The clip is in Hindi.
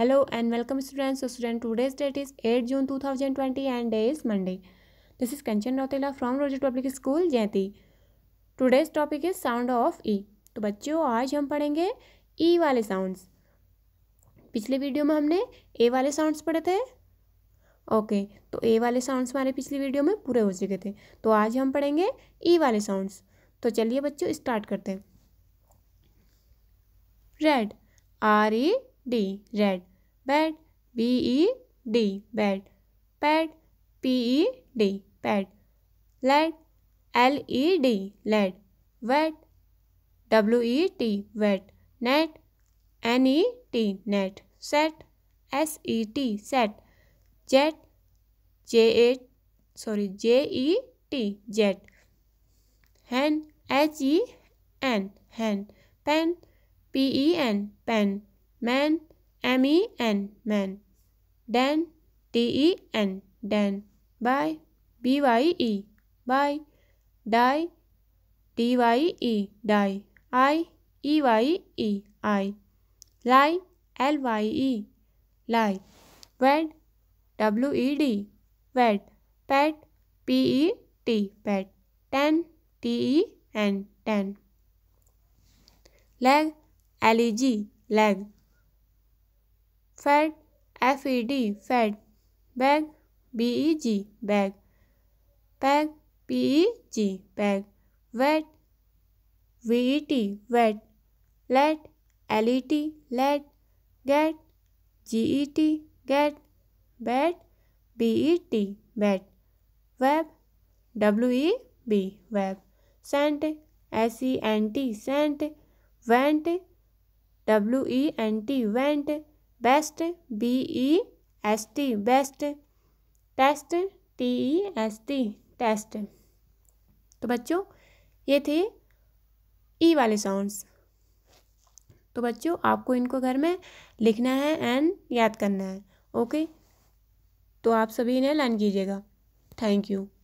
Hello and welcome students student today's date is eight June two thousand twenty and day is Monday this is Kanchan Rautela from Rosy public school Jayanti today's topic is sound of E तो बच्चों आज हम पढ़ेंगे ई e वाले साउंड्स पिछले वीडियो में हमने ए वाले साउंड्स पढ़े थे ओके तो ए वाले साउंड्स हमारे पिछले वीडियो में पूरे हो चुके थे तो आज हम पढ़ेंगे ई e वाले साउंड्स तो चलिए बच्चों स्टार्ट करते हैं red R E D red bed B E D bed ped P E D ped led L E D led wet W E T wet net N E T net set S E T set jet J A sorry J E T jet hen H E N hen pen P E N pen men M E N man. Then D E N then. By B Y E by. Die D Y E die. I E Y E I. Lie L Y E lie. Wed W E D wed. Pet P E T pet. Ten T E N ten. Leg L E G leg. Fed F E D fed beg B E G beg peg P E G peg vet V E T vet let L E T let get G E T get bet B E T bet web W E B web cent S E N T cent went W E N T went best B E S T best test T E S T test तो बच्चों ये थे ई e वाले साउंड्स तो बच्चों आपको इनको घर में लिखना है एंड याद करना है ओके तो आप सभी इन्हें लर्न कीजिएगा थैंक यू